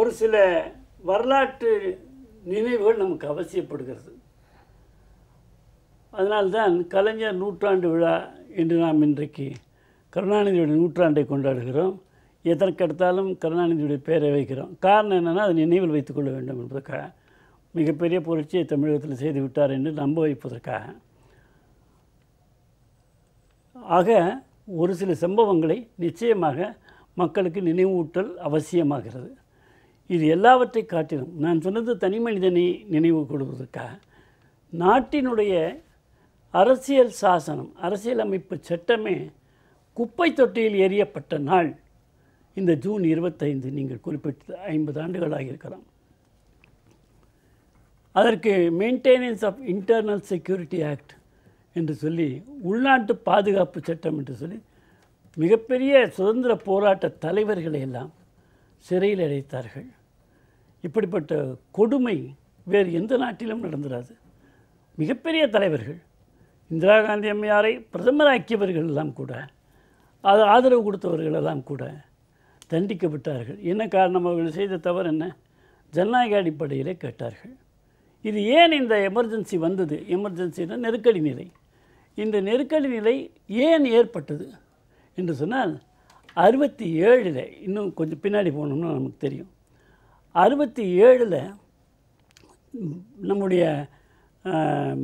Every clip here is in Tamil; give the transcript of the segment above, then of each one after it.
ஒரு சில வரலாற்று நினைவுகள் நமக்கு அவசியப்படுகிறது அதனால்தான் கலைஞர் நூற்றாண்டு விழா என்று நாம் இன்றைக்கு கருணாநிதியுடைய நூற்றாண்டை கொண்டாடுகிறோம் எதற்கெடுத்தாலும் கருணாநிதியுடைய பெயரை வைக்கிறோம் காரணம் என்னென்னா அதை நினைவில் வைத்துக்கொள்ள வேண்டும் என்பதற்காக மிகப்பெரிய புரட்சியை தமிழகத்தில் செய்து விட்டார் என்று நம்ப வைப்பதற்காக ஆக ஒரு சில சம்பவங்களை நிச்சயமாக மக்களுக்கு நினைவூட்டல் அவசியமாகிறது இது எல்லாவற்றை காட்டிலும் நான் சொன்னது தனி மனிதனை நினைவு கொள்வதற்காக நாட்டினுடைய அரசியல் சாசனம் அரசியலமைப்பு சட்டமே குப்பை தொட்டியில் எறியப்பட்ட நாள் இந்த ஜூன் இருபத்தைந்து நீங்கள் குறிப்பிட்ட ஐம்பது ஆண்டுகளாக இருக்கலாம் அதற்கு maintenance of internal security act என்று சொல்லி உள்நாட்டு பாதுகாப்பு சட்டம் என்று சொல்லி மிகப்பெரிய சுதந்திர போராட்ட தலைவர்களை எல்லாம் சிறையில் அடைத்தார்கள் இப்படிப்பட்ட கொடுமை வேறு எந்த நாட்டிலும் நடந்துடாது மிகப்பெரிய தலைவர்கள் இந்திரா காந்தி அம்மையாரை பிரதமராக்கியவர்கள் எல்லாம் கூட அது ஆதரவு கொடுத்தவர்கள் எல்லாம் கூட தண்டிக்கப்பட்டார்கள் என்ன காரணம் அவர்கள் செய்த தவறு என்ன ஜனநாயக அடிப்படையிலே கேட்டார்கள் இது ஏன் இந்த எமர்ஜென்சி வந்தது எமர்ஜென்சினா நெருக்கடி நிலை இந்த நெருக்கடி நிலை ஏன் ஏற்பட்டது என்று சொன்னால் அறுபத்தி ஏழில் இன்னும் கொஞ்சம் பின்னாடி போகணும்னு நமக்கு தெரியும் அறுபத்தி ஏழில் நம்முடைய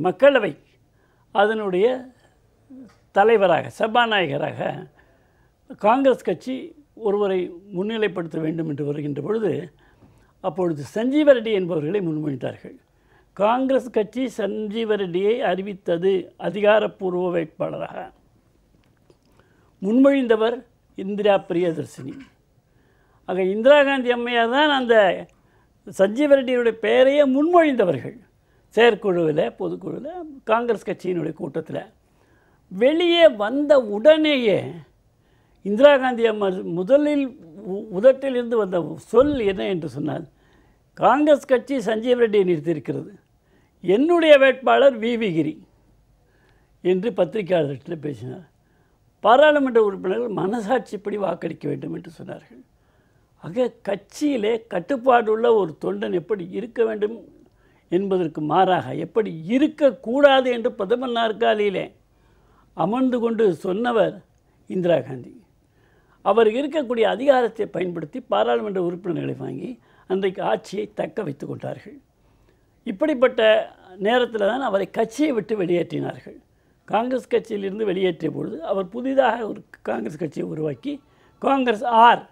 மக்களவை அதனுடைய தலைவராக சபாநாயகராக காங்கிரஸ் கட்சி ஒருவரை முன்னிலைப்படுத்த வேண்டும் என்று வருகின்ற பொழுது அப்பொழுது சஞ்சீவ ரெட்டி என்பவர்களை முன்மொழிந்தார்கள் காங்கிரஸ் கட்சி சஞ்சீவ ரெட்டியை அறிவித்தது அதிகாரப்பூர்வ வேட்பாளராக முன்மொழிந்தவர் இந்திரா பிரியதர்சினி ஆக இந்திரா காந்தி அம்மையார் தான் அந்த சஞ்சீவ ரெட்டியினுடைய பெயரையே முன்மொழிந்தவர்கள் செயற்குழுவில் பொதுக்குழுவில் காங்கிரஸ் கட்சியினுடைய கூட்டத்தில் வெளியே வந்த உடனேயே இந்திரா காந்தி அம்மா முதலில் உதட்டிலிருந்து வந்த சொல் என்ன என்று சொன்னால் காங்கிரஸ் கட்சி சஞ்சீவ் ரெட்டியை நிறுத்தியிருக்கிறது என்னுடைய வேட்பாளர் வி வி கிரி என்று பத்திரிகையாளர்கிட்ட பேசினார் பாராளுமன்ற உறுப்பினர்கள் மனசாட்சிப்படி வாக்களிக்க வேண்டும் என்று சொன்னார்கள் ஆக கட்சியிலே கட்டுப்பாடுள்ள ஒரு தொண்டன் எப்படி இருக்க வேண்டும் என்பதற்கு மாறாக எப்படி இருக்கக்கூடாது என்று பிரதமர் நாற்காலியிலே அமர்ந்து கொண்டு சொன்னவர் இந்திரா காந்தி அவர் இருக்கக்கூடிய அதிகாரத்தை பயன்படுத்தி பாராளுமன்ற உறுப்பினர்களை வாங்கி அன்றைக்கு ஆட்சியை தக்க வைத்து கொண்டார்கள் இப்படிப்பட்ட நேரத்தில் தான் அவரை கட்சியை விட்டு வெளியேற்றினார்கள் காங்கிரஸ் கட்சியிலிருந்து வெளியேற்றிய பொழுது அவர் புதிதாக ஒரு காங்கிரஸ் கட்சியை உருவாக்கி காங்கிரஸ் ஆர்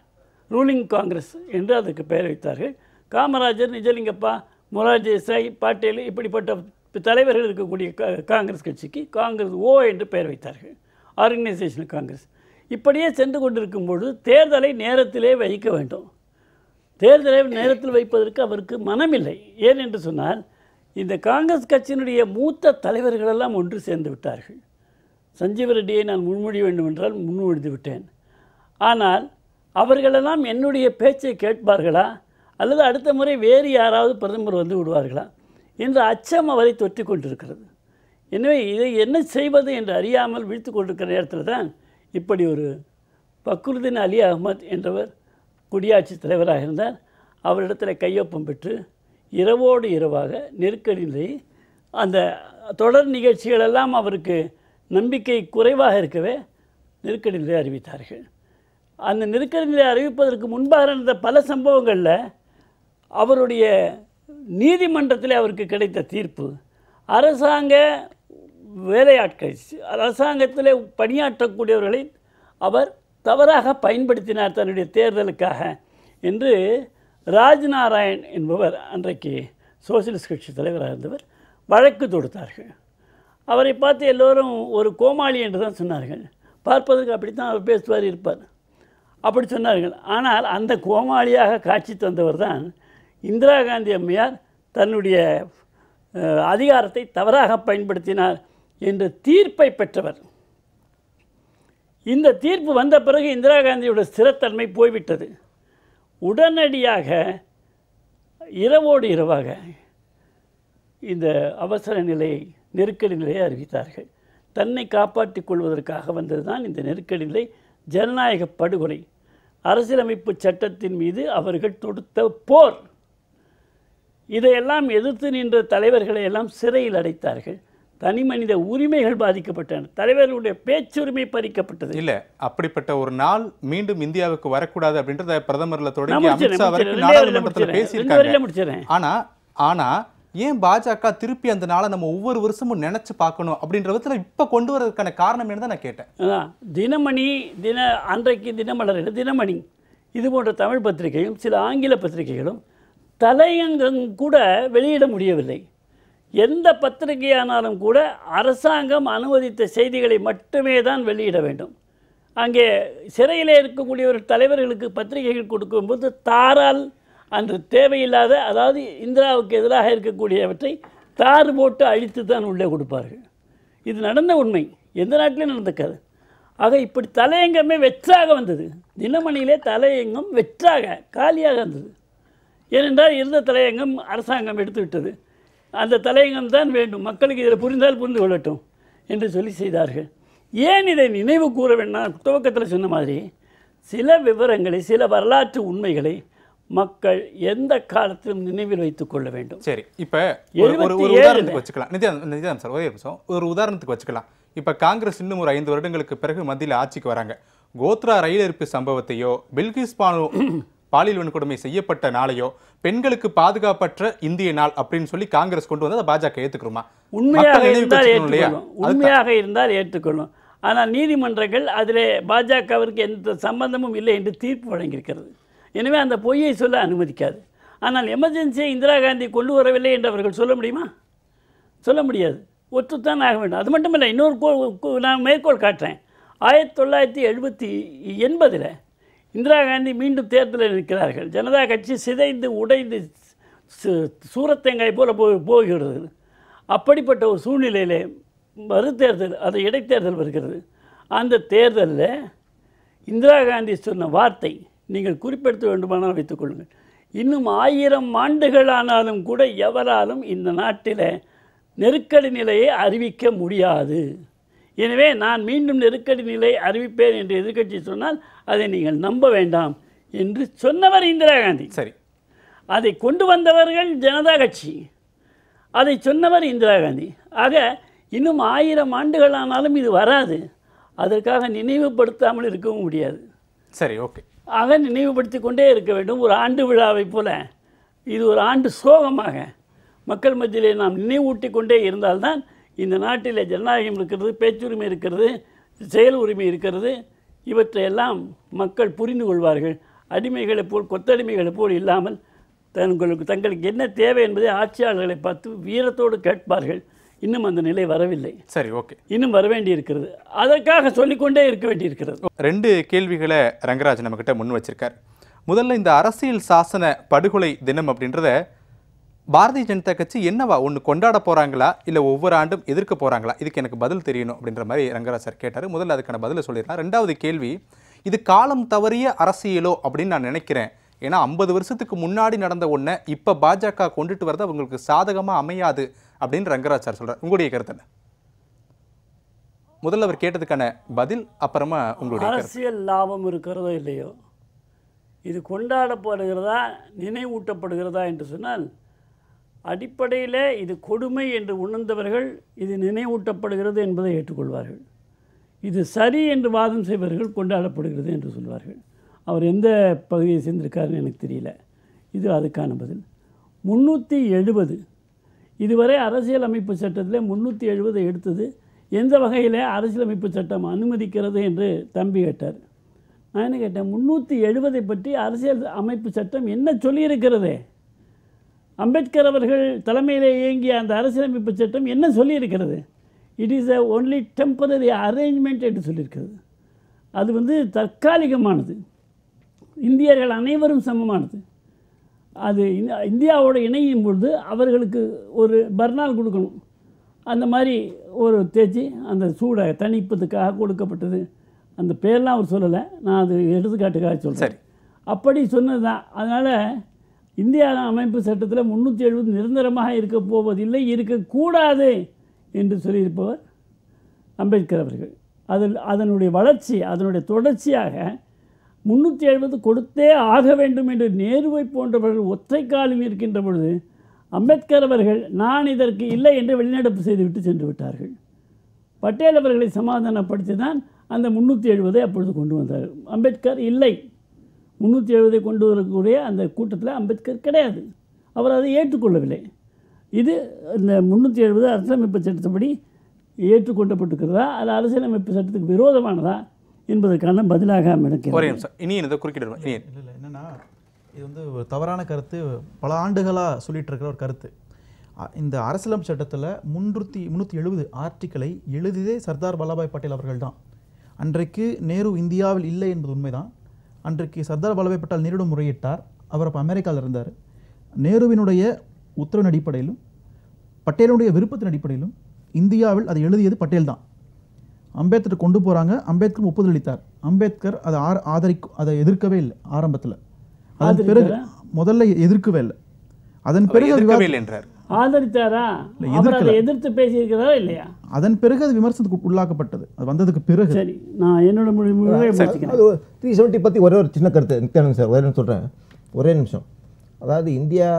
ரூலிங் காங்கிரஸ் என்று அதற்கு பெயர் வைத்தார்கள் காமராஜர் நிஜலிங்கப்பா மொரார்ஜி சாய் பாட்டேல் இப்படிப்பட்ட தலைவர்கள் இருக்கக்கூடிய காங்கிரஸ் கட்சிக்கு காங்கிரஸ் ஓ என்று பெயர் வைத்தார்கள் ஆர்கனைசேஷன் காங்கிரஸ் இப்படியே சென்று கொண்டிருக்கும் பொழுது தேர்தலை நேரத்திலே வைக்க வேண்டும் தேர்தலை நேரத்தில் வைப்பதற்கு அவருக்கு மனமில்லை ஏன் என்று சொன்னால் இந்த காங்கிரஸ் கட்சியினுடைய மூத்த தலைவர்களெல்லாம் ஒன்று சேர்ந்து விட்டார்கள் சஞ்சீவ ரெட்டியை நான் முன்மொழி வேண்டுமென்றால் முன்மொழிந்து விட்டேன் ஆனால் அவர்களெல்லாம் என்னுடைய பேச்சை கேட்பார்களா அல்லது அடுத்த முறை வேறு யாராவது பிரதமர் வந்து விடுவார்களா என்ற அச்சம் அவரை தொற்றி கொண்டிருக்கிறது எனவே இதை என்ன செய்வது என்று அறியாமல் வீழ்த்து கொண்டிருக்கிற நேரத்தில் தான் இப்படி ஒரு பக்ருதீன் அலி அகமத் என்றவர் குடியாட்சி தலைவராக இருந்தார் அவரிடத்தில் கையொப்பம் பெற்று இரவோடு இரவாக நிலை அந்த தொடர் நிகழ்ச்சிகளெல்லாம் அவருக்கு நம்பிக்கை குறைவாக இருக்கவே நெருக்கடி நிலை அறிவித்தார்கள் அந்த நெருக்கடி நிலை அறிவிப்பதற்கு முன்பாக நடந்த பல சம்பவங்களில் அவருடைய நீதிமன்றத்தில் அவருக்கு கிடைத்த தீர்ப்பு அரசாங்க வேலையாட்கள் அரசாங்கத்தில் பணியாற்றக்கூடியவர்களை அவர் தவறாக பயன்படுத்தினார் தன்னுடைய தேர்தலுக்காக என்று ராஜ்நாராயண் என்பவர் அன்றைக்கு சோசியலிஸ்ட் கட்சி தலைவராக இருந்தவர் வழக்கு தொடுத்தார்கள் அவரை பார்த்து எல்லோரும் ஒரு கோமாளி என்று தான் சொன்னார்கள் பார்ப்பதற்கு அப்படித்தான் அவர் பேசுவார் இருப்பார் அப்படி சொன்னார்கள் ஆனால் அந்த கோமாளியாக காட்சி தந்தவர் தான் இந்திரா காந்தி அம்மையார் தன்னுடைய அதிகாரத்தை தவறாக பயன்படுத்தினார் என்ற தீர்ப்பை பெற்றவர் இந்த தீர்ப்பு வந்த பிறகு இந்திரா காந்தியோட ஸ்திரத்தன்மை போய்விட்டது உடனடியாக இரவோடு இரவாக இந்த அவசர நிலை நெருக்கடி நிலையை அறிவித்தார்கள் தன்னை காப்பாற்றி கொள்வதற்காக வந்தது தான் இந்த நெருக்கடி நிலை ஜனநாயக படுகொலை அரசியலமைப்பு சட்டத்தின் மீது அவர்கள் தொடுத்த போர் இதையெல்லாம் எதிர்த்து நின்ற தலைவர்களை எல்லாம் சிறையில் அடைத்தார்கள் தனி மனித உரிமைகள் பாதிக்கப்பட்டன தலைவர்களுடைய பேச்சுரிமை பறிக்கப்பட்டது இல்ல அப்படிப்பட்ட ஒரு நாள் மீண்டும் இந்தியாவுக்கு வரக்கூடாது அப்படின்றத பிரதமர்ல ஆனா ஆனா ஏன் பாஜக திருப்பி அந்த நாளை நம்ம ஒவ்வொரு வருஷமும் நினைச்சு பார்க்கணும் அப்படின்ற விதத்தில் இப்போ கொண்டு வரதுக்கான காரணம் என்ன தான் நான் கேட்டேன் தினமணி தின அன்றைக்கு தினமலர் தினமணி இது போன்ற தமிழ் பத்திரிகையும் சில ஆங்கில பத்திரிகைகளும் தலையங்கம் கூட வெளியிட முடியவில்லை எந்த பத்திரிகையானாலும் கூட அரசாங்கம் அனுமதித்த செய்திகளை மட்டுமே தான் வெளியிட வேண்டும் அங்கே சிறையில் இருக்கக்கூடிய ஒரு தலைவர்களுக்கு பத்திரிகைகள் கொடுக்கும்போது தாரால் அன்று தேவையில்லாத அதாவது இந்திராவுக்கு எதிராக இருக்கக்கூடியவற்றை தார் போட்டு அழித்து தான் உள்ளே கொடுப்பார்கள் இது நடந்த உண்மை எந்த நாட்டிலையும் நடந்துக்காது ஆக இப்படி தலையங்கமே வெற்றாக வந்தது தினமணியிலே தலையங்கம் வெற்றாக காலியாக இருந்தது ஏனென்றால் இருந்த தலையங்கம் அரசாங்கம் எடுத்து விட்டது அந்த தலையங்கம் தான் வேண்டும் மக்களுக்கு இதில் புரிந்தால் புரிந்து கொள்ளட்டும் என்று சொல்லி செய்தார்கள் ஏன் இதை நினைவு கூற வேண்டாம் துவக்கத்தில் சொன்ன மாதிரி சில விவரங்களை சில வரலாற்று உண்மைகளை மக்கள் எந்த காலத்திலும் நினைவில் வைத்துக் கொள்ள வேண்டும் சரி இப்போ ஒரு ஒரு உதாரணத்துக்கு வச்சுக்கலாம் நிதியம் நிதியம் சார் ஒரே நிமிஷம் ஒரு உதாரணத்துக்கு வச்சுக்கலாம் இப்போ காங்கிரஸ் இன்னும் ஒரு ஐந்து வருடங்களுக்கு பிறகு மத்தியில் ஆட்சிக்கு வராங்க கோத்ரா ரயில் எரிப்பு சம்பவத்தையோ பில்கிஸ் பானு பாலியல் வன்கொடுமை செய்யப்பட்ட நாளையோ பெண்களுக்கு பாதுகாப்பற்ற இந்திய நாள் அப்படின்னு சொல்லி காங்கிரஸ் கொண்டு வந்தால் பாஜக ஏற்றுக்கணுமா உண்மையாக இருந்தால் ஏற்றுக்கொள்ளும் உண்மையாக இருந்தால் ஏற்றுக்கொள்ளும் ஆனால் நீதிமன்றங்கள் அதில் பாஜகவிற்கு எந்த சம்பந்தமும் இல்லை என்று தீர்ப்பு வழங்கியிருக்கிறது எனவே அந்த பொய்யை சொல்ல அனுமதிக்காது ஆனால் எமர்ஜென்சியை இந்திரா காந்தி கொண்டு வரவில்லை என்று அவர்கள் சொல்ல முடியுமா சொல்ல முடியாது ஒற்றுத்தான் ஆக வேண்டும் அது மட்டும் இன்னொரு நான் மேற்கோள் காட்டுறேன் ஆயிரத்தி தொள்ளாயிரத்தி எழுபத்தி எண்பதில் இந்திரா காந்தி மீண்டும் தேர்தலில் நிற்கிறார்கள் ஜனதா கட்சி சிதைந்து உடைந்து சூரத்தேங்காய் போல போ போகிறது அப்படிப்பட்ட ஒரு சூழ்நிலையிலே தேர்தல் அது இடைத்தேர்தல் வருகிறது அந்த தேர்தலில் இந்திரா காந்தி சொன்ன வார்த்தை நீங்கள் குறிப்பிடுத்த வேண்டுமானால் வைத்துக்கொள்ளுங்கள் இன்னும் ஆயிரம் ஆண்டுகள் ஆனாலும் கூட எவராலும் இந்த நாட்டில் நெருக்கடி நிலையை அறிவிக்க முடியாது எனவே நான் மீண்டும் நெருக்கடி நிலை அறிவிப்பேன் என்று எதிர்கட்சி சொன்னால் அதை நீங்கள் நம்ப வேண்டாம் என்று சொன்னவர் இந்திரா காந்தி சரி அதை கொண்டு வந்தவர்கள் ஜனதா கட்சி அதை சொன்னவர் இந்திரா காந்தி ஆக இன்னும் ஆயிரம் ஆண்டுகள் ஆனாலும் இது வராது அதற்காக நினைவுபடுத்தாமல் இருக்கவும் முடியாது சரி ஓகே ஆக நினைவுபடுத்தி கொண்டே இருக்க வேண்டும் ஒரு ஆண்டு விழாவை போல இது ஒரு ஆண்டு சோகமாக மக்கள் மத்தியிலே நாம் நினைவூட்டி கொண்டே இருந்தால்தான் இந்த நாட்டில் ஜனநாயகம் இருக்கிறது பேச்சுரிமை இருக்கிறது செயல் உரிமை இருக்கிறது இவற்றையெல்லாம் மக்கள் புரிந்து கொள்வார்கள் அடிமைகளைப் போல் கொத்தடிமைகளை போல் இல்லாமல் தங்களுக்கு தங்களுக்கு என்ன தேவை என்பதை ஆட்சியாளர்களை பார்த்து வீரத்தோடு கேட்பார்கள் இன்னும் அந்த நிலை வரவில்லை சரி ஓகே இன்னும் வர வேண்டி இருக்கிறது அதற்காக சொல்லிக்கொண்டே இருக்க வேண்டியிருக்கிறது ரெண்டு கேள்விகளை ரங்கராஜ் நம்மக்கிட்ட முன் வச்சிருக்கார் முதல்ல இந்த அரசியல் சாசன படுகொலை தினம் அப்படின்றத பாரதிய ஜனதா கட்சி என்னவா ஒன்று கொண்டாட போகிறாங்களா இல்லை ஒவ்வொரு ஆண்டும் எதிர்க்க போகிறாங்களா இதுக்கு எனக்கு பதில் தெரியணும் அப்படின்ற மாதிரி ரங்கராஜ் சார் கேட்டார் முதல்ல அதுக்கான பதிலை சொல்லிடலாம் ரெண்டாவது கேள்வி இது காலம் தவறிய அரசியலோ அப்படின்னு நான் நினைக்கிறேன் ஏன்னா ஐம்பது வருஷத்துக்கு முன்னாடி நடந்த ஒன்றை இப்போ பாஜக கொண்டுட்டு வரது அவங்களுக்கு சாதகமாக அமையாது அப்படின்னு ரங்கராஜ் சார் சொல்கிறார் உங்களுடைய கருத்து முதல்ல அவர் கேட்டதுக்கான பதில் அப்புறமா உங்களுடைய அரசியல் லாபம் இருக்கிறதோ இல்லையோ இது கொண்டாடப்படுகிறதா நினைவூட்டப்படுகிறதா என்று சொன்னால் அடிப்படையில் இது கொடுமை என்று உணர்ந்தவர்கள் இது நினைவூட்டப்படுகிறது என்பதை ஏற்றுக்கொள்வார்கள் இது சரி என்று வாதம் செய்பவர்கள் கொண்டாடப்படுகிறது என்று சொல்வார்கள் அவர் எந்த பகுதியை சேர்ந்திருக்காருன்னு எனக்கு தெரியல இது அதுக்கான பதில் முந்நூற்றி எழுபது இதுவரை அரசியலமைப்பு சட்டத்தில் முந்நூற்றி எழுபது எடுத்தது எந்த வகையில் அரசியலமைப்பு சட்டம் அனுமதிக்கிறது என்று தம்பி கேட்டார் நான் என்ன கேட்டேன் முந்நூற்றி எழுபதை பற்றி அரசியல் அமைப்பு சட்டம் என்ன சொல்லியிருக்கிறதே அம்பேத்கர் அவர்கள் தலைமையில் இயங்கிய அந்த அரசியலமைப்பு சட்டம் என்ன சொல்லியிருக்கிறது it is a only temporary arrangement என்று சொல்லியிருக்கிறது அது வந்து தற்காலிகமானது இந்தியர்கள் அனைவரும் சமமானது அது இந்தியாவோடு இணையும் பொழுது அவர்களுக்கு ஒரு பர்னால் கொடுக்கணும் அந்த மாதிரி ஒரு தேய்ச்சி அந்த சூடை தணிப்பதுக்காக கொடுக்கப்பட்டது அந்த பேர்லாம் அவர் சொல்லலை நான் அது எடுத்துக்காட்டுக்காக சொல்கிறேன் அப்படி சொன்னது தான் அதனால் இந்தியா அமைப்பு சட்டத்தில் முந்நூற்றி எழுபது நிரந்தரமாக இருக்க போவதில்லை இருக்கக்கூடாது என்று சொல்லியிருப்பவர் அம்பேத்கர் அவர்கள் அதில் அதனுடைய வளர்ச்சி அதனுடைய தொடர்ச்சியாக முந்நூற்றி எழுபது கொடுத்தே ஆக வேண்டும் என்று நேருவை போன்றவர்கள் ஒற்றை காலம் இருக்கின்ற பொழுது அம்பேத்கர் அவர்கள் நான் இதற்கு இல்லை என்று வெளிநடப்பு செய்துவிட்டு சென்று விட்டார்கள் பட்டேல் அவர்களை சமாதானப்படுத்தி தான் அந்த முந்நூற்றி எழுபதை அப்பொழுது கொண்டு வந்தார் அம்பேத்கர் இல்லை முந்நூற்றி எழுபதை கொண்டு வரக்கூடிய அந்த கூட்டத்தில் அம்பேத்கர் கிடையாது அவர் அதை ஏற்றுக்கொள்ளவில்லை இது இந்த முந்நூற்றி எழுபது அரசியலமைப்பு சட்டத்தின்படி ஏற்றுக்கொண்டப்பட்டிருக்கிறதா அது அரசியலமைப்பு சட்டத்துக்கு விரோதமானதா என்பதற்கான பதிலாக அமைக்க இனி இதை குறிக்கிடுவோம் இல்லை என்னென்னா இது வந்து ஒரு தவறான கருத்து பல ஆண்டுகளாக சொல்லிட்டு இருக்கிற ஒரு கருத்து இந்த அரசியலமைப்பு சட்டத்தில் முன்னூற்றி முந்நூற்றி எழுபது ஆர்டிக்கலை எழுதியதே சர்தார் வல்லபாய் பட்டேல் அவர்கள் தான் அன்றைக்கு நேரு இந்தியாவில் இல்லை என்பது உண்மைதான் அன்றைக்கு சர்தார் வல்லபாய் பட்டேல் நேரிடம் முறையிட்டார் அவர் அப்போ அமெரிக்காவில் இருந்தார் நேருவினுடைய உத்தரவின் அடிப்படையிலும் பட்டேலுடைய விருப்பத்தின் அடிப்படையிலும் இந்தியாவில் அதை எழுதியது பட்டேல் தான் அம்பேத்கர் கொண்டு போகிறாங்க அம்பேத்கர் ஒப்புதல் அளித்தார் அம்பேத்கர் அதை ஆர் ஆதரிக்க அதை எதிர்க்கவே இல்லை ஆரம்பத்தில் அதன் பிறகு முதல்ல எதிர்க்கவே இல்லை அதன் பிறகு என்றார் ஆதரித்தாரா அவர் அதை எதிர்த்து பேசியிருக்கிறாரா இல்லையா அதன் பிறகு அது விமர்சனத்துக்கு உள்ளாக்கப்பட்டது அது வந்ததுக்கு பிறகு சரி நான் என்னோட த்ரீ செவன்ட்டி பற்றி ஒரே ஒரு சின்ன கருத்து நித்யானந்த் சார் ஒரே சொல்கிறேன் ஒரே நிமிஷம் அதாவது இந்தியா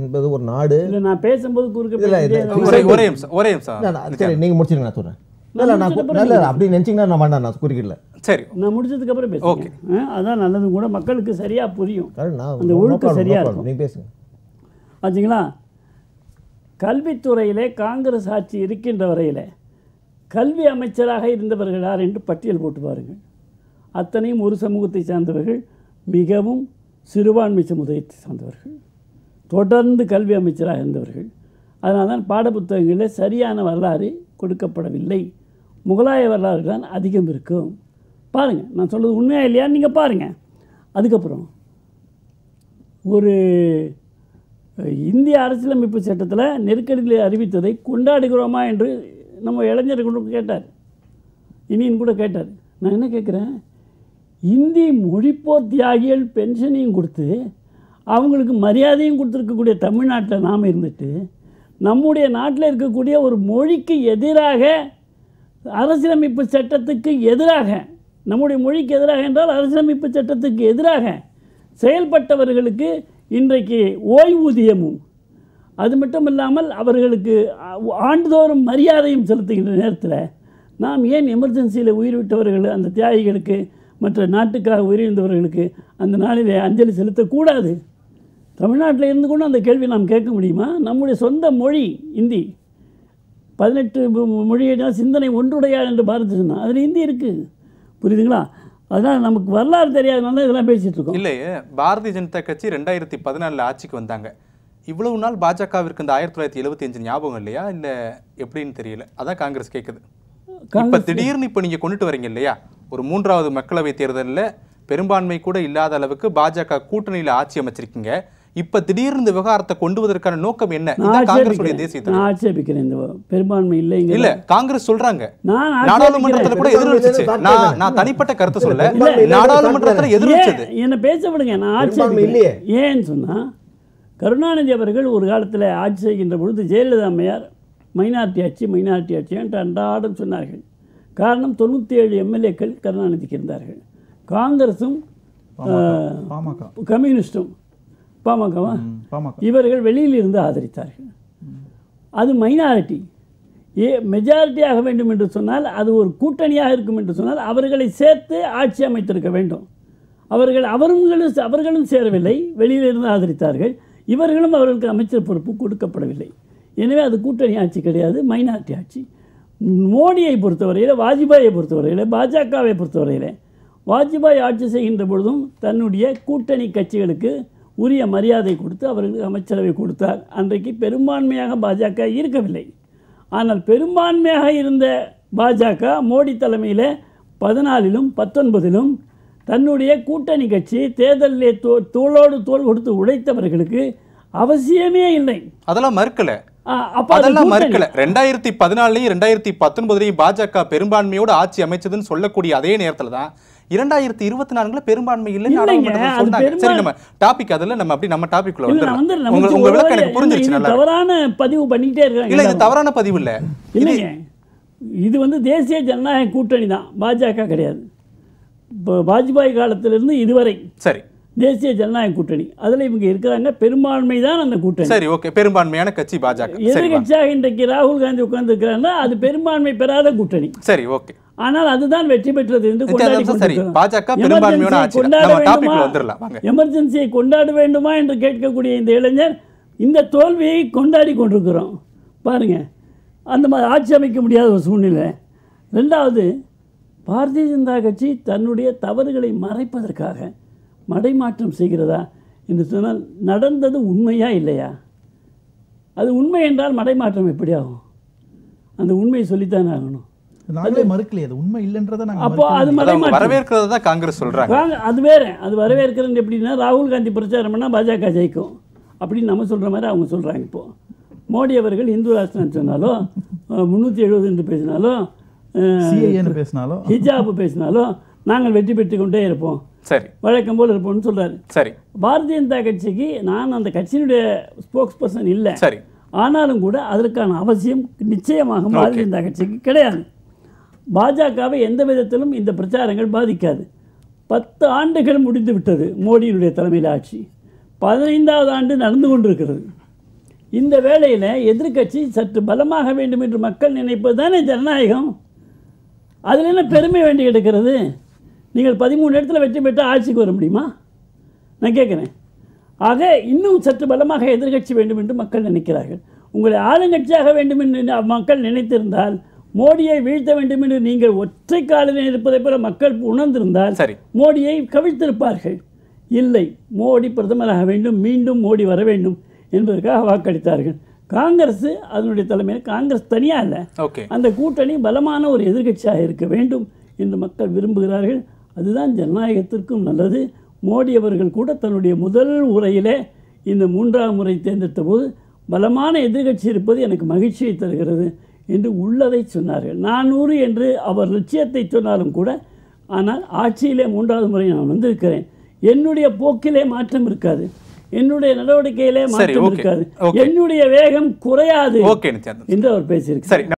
என்பது ஒரு நாடு இல்லை நான் பேசும்போது குறுக்க இல்லை ஒரே நிமிஷம் ஒரே நிமிஷம் சரி நீங்கள் முடிச்சிருங்க நான் சொல்கிறேன் இல்லை நான் இல்லை அப்படி நினச்சிங்கன்னா நான் வேண்டாம் நான் குறுக்கிடல சரி நான் முடிச்சதுக்கு அப்புறம் பேசுகிறேன் அதான் நல்லது கூட மக்களுக்கு சரியாக புரியும் அந்த ஒழுக்கம் சரியாக இருக்கும் நீங்கள் பேசுங்க ஆச்சுங்களா கல்வித்துறையிலே காங்கிரஸ் ஆட்சி இருக்கின்ற வரையில் கல்வி அமைச்சராக இருந்தவர்கள் யார் என்று பட்டியல் போட்டு பாருங்கள் அத்தனையும் ஒரு சமூகத்தை சார்ந்தவர்கள் மிகவும் சிறுபான்மை சமுதாயத்தை சார்ந்தவர்கள் தொடர்ந்து கல்வி அமைச்சராக இருந்தவர்கள் அதனால் தான் பாடப்புத்தகங்களில் சரியான வரலாறு கொடுக்கப்படவில்லை முகலாய வரலாறு தான் அதிகம் இருக்கும் பாருங்கள் நான் சொல்கிறது உண்மையாக இல்லையான்னு நீங்கள் பாருங்கள் அதுக்கப்புறம் ஒரு இந்திய அரசியலமைப்பு சட்டத்தில் நெருக்கடியில் அறிவித்ததை கொண்டாடுகிறோமா என்று நம்ம இளைஞர்கள் கேட்டார் இனியும் கூட கேட்டார் நான் என்ன கேட்குறேன் இந்தி மொழிப்போர் தியாகிகள் பென்ஷனையும் கொடுத்து அவங்களுக்கு மரியாதையும் கொடுத்துருக்கக்கூடிய தமிழ்நாட்டில் நாம் இருந்துட்டு நம்முடைய நாட்டில் இருக்கக்கூடிய ஒரு மொழிக்கு எதிராக அரசியலமைப்பு சட்டத்துக்கு எதிராக நம்முடைய மொழிக்கு எதிராக என்றால் அரசியலமைப்பு சட்டத்துக்கு எதிராக செயல்பட்டவர்களுக்கு இன்றைக்கு ஓய்வூதியமும் அது மட்டும் இல்லாமல் அவர்களுக்கு ஆண்டுதோறும் மரியாதையும் செலுத்துகின்ற நேரத்தில் நாம் ஏன் எமர்ஜென்சியில் உயிர் விட்டவர்கள் அந்த தியாகிகளுக்கு மற்ற நாட்டுக்காக உயிரிழந்தவர்களுக்கு அந்த நாளில் அஞ்சலி செலுத்தக்கூடாது தமிழ்நாட்டில் இருந்து கூட அந்த கேள்வி நாம் கேட்க முடியுமா நம்முடைய சொந்த மொழி இந்தி பதினெட்டு மொழியினால் சிந்தனை ஒன்றுடையா என்று பாரதி சொன்னால் அதில் இந்தி இருக்குது புரியுதுங்களா அதனால் நமக்கு வரலாறு தெரியாதனால இதெல்லாம் பேசிகிட்டு இருக்கோம் இல்லையே பாரதிய ஜனதா கட்சி ரெண்டாயிரத்தி பதினாலில் ஆட்சிக்கு வந்தாங்க இவ்வளவு நாள் பாஜகவிற்கு இந்த ஆயிரத்தி தொள்ளாயிரத்தி எழுபத்தி அஞ்சு ஞாபகம் இல்லையா இல்லை எப்படின்னு தெரியல அதான் காங்கிரஸ் கேட்குது இப்போ திடீர்னு இப்போ நீங்கள் கொண்டுட்டு வரீங்க இல்லையா ஒரு மூன்றாவது மக்களவை தேர்தலில் பெரும்பான்மை கூட இல்லாத அளவுக்கு பாஜக கூட்டணியில் ஆட்சி அமைச்சிருக்கீங்க இப்ப திடீர்னு விவகாரத்தை கொண்டு வதற்கான நோக்கம் என்ன தேசிய நான் ஆட்சேபிக்கிறேன் இந்த பெரும்பான்மை இல்லைங்க இல்ல காங்கிரஸ் சொல்றாங்க நாடாளுமன்றத்துல கூட எதிர்நீச்சது நான் தனிப்பட்ட கருத்தை சொல்ல நாடாளுமன்றத்துல எதிர்நீச்சது என்ன பேச விடுங்க நான் ஆட்சேபிக்கிறேன் இல்லையே ஏன்னு சொன்னா கருணாநிதி அவர்கள் ஒரு காலத்துல ஆட்சி செய்கின்ற பொழுது ஜெயலலிதா அம்மையார் மைனாரிட்டி ஆட்சி மைனாரிட்டி ஆட்சி என்று அன்றாடம் சொன்னார்கள் காரணம் தொண்ணூற்றி ஏழு எம்எல்ஏக்கள் கருணாநிதிக்கு இருந்தார்கள் காங்கிரஸும் கம்யூனிஸ்டும் பாமகவா இவர்கள் வெளியில் இருந்து ஆதரித்தார்கள் அது மைனாரிட்டி ஏ மெஜாரிட்டியாக வேண்டும் என்று சொன்னால் அது ஒரு கூட்டணியாக இருக்கும் என்று சொன்னால் அவர்களை சேர்த்து ஆட்சி அமைத்திருக்க வேண்டும் அவர்கள் அவர்களும் அவர்களும் சேரவில்லை வெளியிலிருந்து ஆதரித்தார்கள் இவர்களும் அவர்களுக்கு அமைச்சர் பொறுப்பு கொடுக்கப்படவில்லை எனவே அது கூட்டணி ஆட்சி கிடையாது மைனாரிட்டி ஆட்சி மோடியை பொறுத்தவரையில் வாஜ்பாயை பொறுத்தவரையில் பாஜகவை பொறுத்தவரையில் வாஜ்பாய் ஆட்சி செய்கின்ற பொழுதும் தன்னுடைய கூட்டணி கட்சிகளுக்கு உரிய மரியாதை கொடுத்து அவர்களுக்கு அமைச்சரவை கொடுத்தார் அன்றைக்கு பெரும்பான்மையாக பாஜக இருக்கவில்லை ஆனால் பெரும்பான்மையாக இருந்த பாஜக மோடி தலைமையில் பதினாலிலும் பத்தொன்பதிலும் தன்னுடைய கூட்டணி கட்சி தேர்தலிலே தோ தோளோடு தோல் கொடுத்து உழைத்தவர்களுக்கு அவசியமே இல்லை அதெல்லாம் மறுக்கலை அதெல்லாம் மறுக்கல ரெண்டாயிரத்தி பதினாலையும் ரெண்டாயிரத்தி பத்தொன்பதுலையும் பாஜக பெரும்பான்மையோடு ஆட்சி அமைச்சதுன்னு சொல்லக்கூடிய அதே நேரத்துல தான் இரண்டாயிரத்தி இருபத்தி நான்குல பெரும்பான்மை இல்லைன்னு சரி நம்ம டாபிக் அதுல நம்ம அப்படி நம்ம டாபிக் உங்க விளக்கம் எனக்கு புரிஞ்சிருச்சு தவறான பதிவு பண்ணிட்டே இருக்காங்க இல்ல இது தவறான பதிவு இல்ல இல்லைங்க இது வந்து தேசிய ஜனநாயக கூட்டணி தான் பாஜக கிடையாது இப்போ வாஜ்பாய் காலத்திலிருந்து இதுவரை சரி தேசிய ஜனநாயக கூட்டணி அதில் இவங்க இருக்கிறாங்க பெரும்பான்மை தான் அந்த கூட்டணி சரி ஓகே பெரும்பான்மையான கட்சி பாஜக எதிர்கட்சியாக இன்றைக்கு ராகுல் காந்தி உட்கார்ந்துருக்கிறாங்கன்னா அது பெரும்பான்மை பெறாத கூட்டணி சரி ஓகே ஆனால் அதுதான் வெற்றி பெற்றது என்று எமர்ஜென்சியை கொண்டாட வேண்டுமா என்று கேட்கக்கூடிய இந்த இளைஞர் இந்த தோல்வியை கொண்டாடி கொண்டிருக்கிறோம் பாருங்க அந்த மாதிரி ஆட்சி அமைக்க முடியாத ஒரு சூழ்நிலை ரெண்டாவது பாரதிய ஜனதா கட்சி தன்னுடைய தவறுகளை மறைப்பதற்காக மடைமாற்றம் செய்கிறதா என்று சொன்னால் நடந்தது உண்மையா இல்லையா அது உண்மை என்றால் மடைமாற்றம் எப்படி ஆகும் அந்த உண்மையை சொல்லித்தானே ஆகணும் அது எப்படின்னா ராகுல் காந்தி பிரச்சாரம் பாஜக ஜெயிக்கும் அப்படின்னு நம்ம சொல்ற மாதிரி அவங்க சொல்றாங்க இப்போ மோடி அவர்கள் இந்து ராஷ்டிரம் சொன்னாலும் முன்னூத்தி எழுபது என்று பேசினாலும் பேசினாலோ ஹிஜாப் பேசினாலும் நாங்கள் வெற்றி பெற்று கொண்டே இருப்போம் சரி வழக்கம் போல் இருப்போம்னு சொல்கிறாரு சரி பாரதிய ஜனதா கட்சிக்கு நான் அந்த கட்சியினுடைய ஸ்போக்ஸ் பர்சன் இல்லை சரி ஆனாலும் கூட அதற்கான அவசியம் நிச்சயமாக பாரதிய ஜனதா கட்சிக்கு கிடையாது பாஜகவை எந்த விதத்திலும் இந்த பிரச்சாரங்கள் பாதிக்காது பத்து ஆண்டுகள் முடிந்து விட்டது மோடியினுடைய தலைமையில் ஆட்சி பதினைந்தாவது ஆண்டு நடந்து கொண்டிருக்கிறது இந்த வேளையில் எதிர்கட்சி சற்று பலமாக வேண்டும் என்று மக்கள் நினைப்பது தானே ஜனநாயகம் அதில் என்ன பெருமை வேண்டி எடுக்கிறது நீங்கள் பதிமூணு இடத்துல வெற்றி பெற்றால் ஆட்சிக்கு வர முடியுமா நான் கேட்குறேன் ஆக இன்னும் சற்று பலமாக எதிர்கட்சி வேண்டும் என்று மக்கள் நினைக்கிறார்கள் உங்களை ஆளுங்கட்சியாக வேண்டும் என்று மக்கள் நினைத்திருந்தால் மோடியை வீழ்த்த வேண்டும் என்று நீங்கள் ஒற்றை காலில் இருப்பதை போல மக்கள் உணர்ந்திருந்தால் சரி மோடியை கவிழ்த்திருப்பார்கள் இல்லை மோடி பிரதமராக வேண்டும் மீண்டும் மோடி வர வேண்டும் என்பதற்காக வாக்களித்தார்கள் காங்கிரஸ் அதனுடைய தலைமையில் காங்கிரஸ் தனியாக இல்லை அந்த கூட்டணி பலமான ஒரு எதிர்கட்சியாக இருக்க வேண்டும் என்று மக்கள் விரும்புகிறார்கள் அதுதான் ஜனநாயகத்திற்கும் நல்லது மோடி அவர்கள் கூட தன்னுடைய முதல் உரையிலே இந்த மூன்றாம் முறை தேர்ந்தெடுத்த போது பலமான எதிர்கட்சி இருப்பது எனக்கு மகிழ்ச்சியை தருகிறது என்று உள்ளதை சொன்னார்கள் நானூறு என்று அவர் லட்சியத்தை சொன்னாலும் கூட ஆனால் ஆட்சியிலே மூன்றாவது முறை நான் வந்திருக்கிறேன் என்னுடைய போக்கிலே மாற்றம் இருக்காது என்னுடைய நடவடிக்கையிலே மாற்றம் இருக்காது என்னுடைய வேகம் குறையாது என்று அவர் பேசியிருக்கார்